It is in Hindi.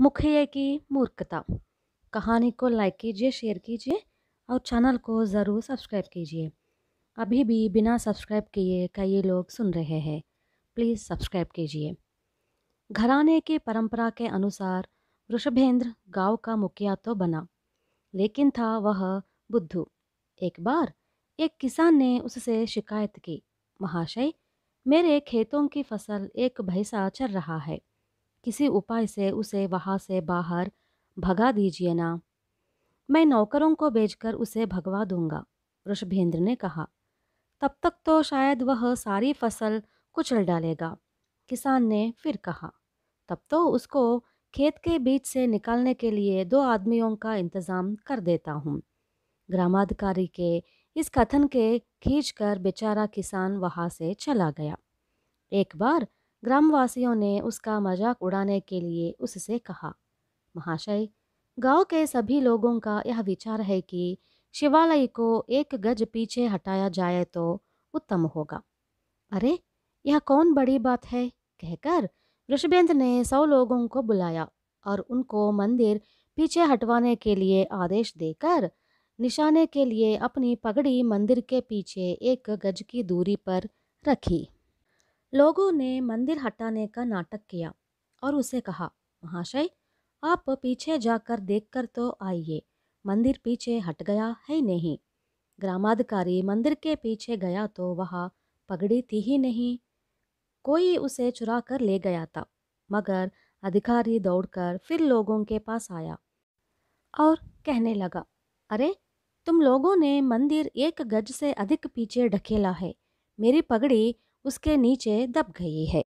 मुखिया की मूर्खता कहानी को लाइक कीजिए शेयर कीजिए और चैनल को ज़रूर सब्सक्राइब कीजिए अभी भी बिना सब्सक्राइब किए कई लोग सुन रहे हैं प्लीज़ सब्सक्राइब कीजिए घराने की परंपरा के अनुसार वृषभेंद्र गांव का मुखिया तो बना लेकिन था वह बुद्धू एक बार एक किसान ने उससे शिकायत की महाशय मेरे खेतों की फसल एक भैंसा चर रहा है किसी उपाय से उसे वहाँ से बाहर भगा दीजिए ना मैं नौकरों को भेजकर उसे भगवा दूंगा ऋषभेंद्र ने कहा तब तक तो शायद वह सारी फसल कुचल डालेगा किसान ने फिर कहा तब तो उसको खेत के बीच से निकालने के लिए दो आदमियों का इंतज़ाम कर देता हूँ ग्रामाधिकारी के इस कथन के खींच कर बेचारा किसान वहाँ से चला गया एक बार ग्रामवासियों ने उसका मजाक उड़ाने के लिए उससे कहा महाशय गांव के सभी लोगों का यह विचार है कि शिवालय को एक गज पीछे हटाया जाए तो उत्तम होगा अरे यह कौन बड़ी बात है कहकर ऋषभेंद्र ने सौ लोगों को बुलाया और उनको मंदिर पीछे हटवाने के लिए आदेश देकर निशाने के लिए अपनी पगड़ी मंदिर के पीछे एक गज की दूरी पर रखी लोगों ने मंदिर हटाने का नाटक किया और उसे कहा महाशय आप पीछे जाकर देखकर तो आइए मंदिर पीछे हट गया है नहीं ग्रामाधिकारी मंदिर के पीछे गया तो वह पगड़ी थी ही नहीं कोई उसे चुरा कर ले गया था मगर अधिकारी दौड़कर फिर लोगों के पास आया और कहने लगा अरे तुम लोगों ने मंदिर एक गज से अधिक पीछे ढकेला है मेरी पगड़ी उसके नीचे दब गई है